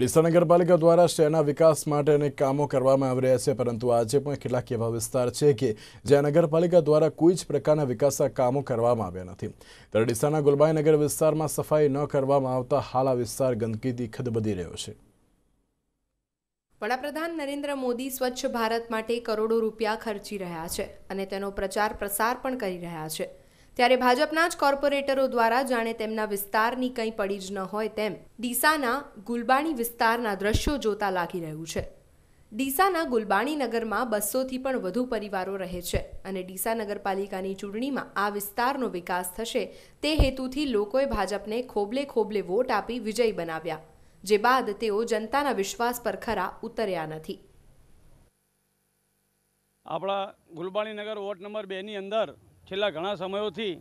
ડીસા નગરપાલિકા દ્વારા શહેરના વિકાસ માટે અનેક કામો કરવામાં આવી રહ્યા છે પરંતુ આજે પણ કેટલાક એવા વિસ્તાર છે કે જ્યાં નગરપાલિકા દ્વારા કોઈ જ પ્રકારના વિકાસના કામો કરવામાં આવ્યા નથી ત્યારે ડીસાના ગુલબાઈ નગર વિસ્તારમાં સફાઈ ન કરવામાં આવતા હાલ આ વિસ્તાર ગંદકીથી ખદબદી રહ્યો છે વડાપ્રધાન નરેન્દ્ર મોદી સ્વચ્છ ભારત માટે કરોડો રૂપિયા ખર્ચી રહ્યા છે અને તેનો પ્રચાર પ્રસાર પણ કરી રહ્યા છે ત્યારે ભાજપના જ કોર્પોરેટરો દ્વારા જાણે તેમના વિસ્તારની કંઈ પડી જ ન હોય તેમ ડીસાના ગુલબાણી વિસ્તારના દ્રશ્યો જોતા લાગી રહ્યું છે ડીસાના ગુલબાણી નગરમાં બસોથી પણ વધુ પરિવારો રહે છે અને ડીસા નગરપાલિકાની ચૂંટણીમાં આ વિસ્તારનો વિકાસ થશે તે હેતુથી લોકોએ ભાજપને ખોબલે ખોબલે વોટ આપી વિજય બનાવ્યા જે બાદ તેઓ જનતાના વિશ્વાસ પર ખરા ઉતર્યા નથી આપણા ગુલબાણી નગર વોર્ડ નંબર બેની અંદર છેલ્લા ઘણા સમયોથી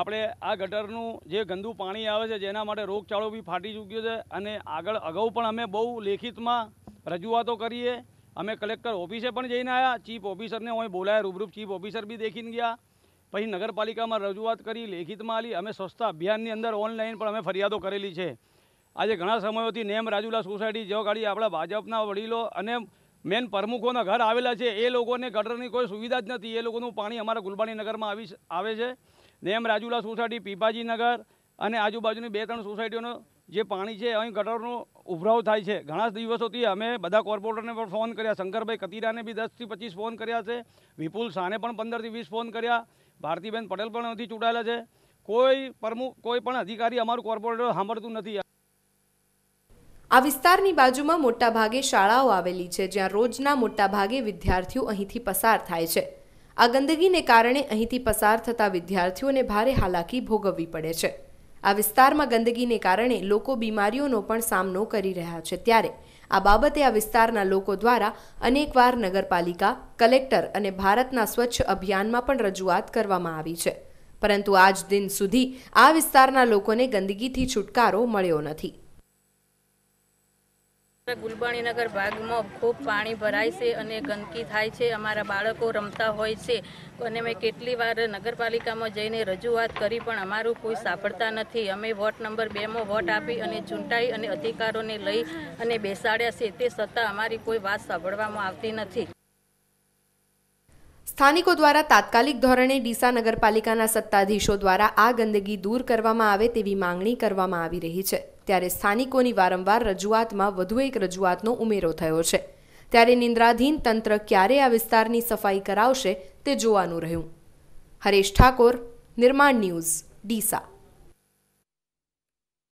આપણે આ ગટરનું જે ગંદુ પાણી આવે છે જેના માટે રોગચાળો બી ફાટી ચૂક્યો છે અને આગળ અગાઉ પણ અમે બહુ લેખિતમાં રજૂઆતો કરીએ અમે કલેક્ટર ઓફિસે પણ જઈને આવ્યા ચીફ ઓફિસરને અહીં બોલાયા રૂબરૂપ ચીફ ઓફિસર બી દેખીને ગયા પછી નગરપાલિકામાં રજૂઆત કરી લેખિતમાં આલી અમે સ્વચ્છતા અભિયાનની અંદર ઓનલાઈન પણ અમે ફરિયાદો કરેલી છે આજે ઘણા સમયોથી નેમ રાજુલા સોસાયટી જેવા ગાડી આપણા ભાજપના વડીલો અને મેન પ્રમુખોના ઘર આવેલા છે એ લોકોને ગટરની કોઈ સુવિધા જ નથી એ લોકોનું પાણી અમારા ગુલબાણી આવી આવે છે ને એમ રાજુલા સોસાયટી પીપાજીનગર અને આજુબાજુની બે ત્રણ સોસાયટીઓનો જે પાણી છે અહીં ગટરનો ઉભરાવ થાય છે ઘણા દિવસોથી અમે બધા કોર્પોરેટરને પણ ફોન કર્યા શંકરભાઈ કતીરાને બી દસથી પચીસ ફોન કર્યા છે વિપુલ શાહને પણ પંદરથી વીસ ફોન કર્યા ભારતીબેન પટેલ પણ અહીંથી ચૂંટાયેલા છે કોઈ પ્રમુખ કોઈ પણ અધિકારી અમારું કોર્પોરેટર સાંભળતું નથી આ વિસ્તારની બાજુમાં મોટાભાગે શાળાઓ આવેલી છે જ્યાં રોજના મોટાભાગે વિદ્યાર્થીઓ અહીંથી પસાર થાય છે આ ગંદકીને કારણે અહીંથી પસાર થતા વિદ્યાર્થીઓને ભારે હાલાકી ભોગવવી પડે છે આ વિસ્તારમાં ગંદકીને કારણે લોકો બીમારીઓનો પણ સામનો કરી રહ્યા છે ત્યારે આ બાબતે આ વિસ્તારના લોકો દ્વારા અનેકવાર નગરપાલિકા કલેક્ટર અને ભારતના સ્વચ્છ અભિયાનમાં પણ રજૂઆત કરવામાં આવી છે પરંતુ આજ દિન સુધી આ વિસ્તારના લોકોને ગંદકીથી છુટકારો મળ્યો નથી ગુલબાણીનગર ભાગમાં ખૂબ પાણી ભરાય છે અને ગંદકી થાય છે અમારા બાળકો રમતા હોય છે અને મેં કેટલી વાર નગરપાલિકામાં જઈને રજૂઆત કરી પણ અમારું કોઈ સાંભળતા નથી અમે વોટ નંબર બેમાં વોટ આપી અને ચૂંટાઈ અને અધિકારોને લઈ અને બેસાડ્યા છે તે છતાં અમારી કોઈ વાત સાંભળવામાં આવતી નથી સ્થાનિકો દ્વારા તાત્કાલિક ધોરણે ડીસા નગરપાલિકાના સત્તાધીશો દ્વારા આ ગંદકી દૂર કરવામાં આવે તેવી માંગણી કરવામાં આવી રહી છે ત્યારે સ્થાનિકોની વારંવાર રજૂઆતમાં વધુ એક રજૂઆતનો ઉમેરો થયો છે ત્યારે નિંદ્રાધીન તંત્ર ક્યારે આ વિસ્તારની સફાઈ કરાવશે તે જોવાનું રહ્યું હરેશ ઠાકોર નિર્માણ ન્યૂઝ ડીસા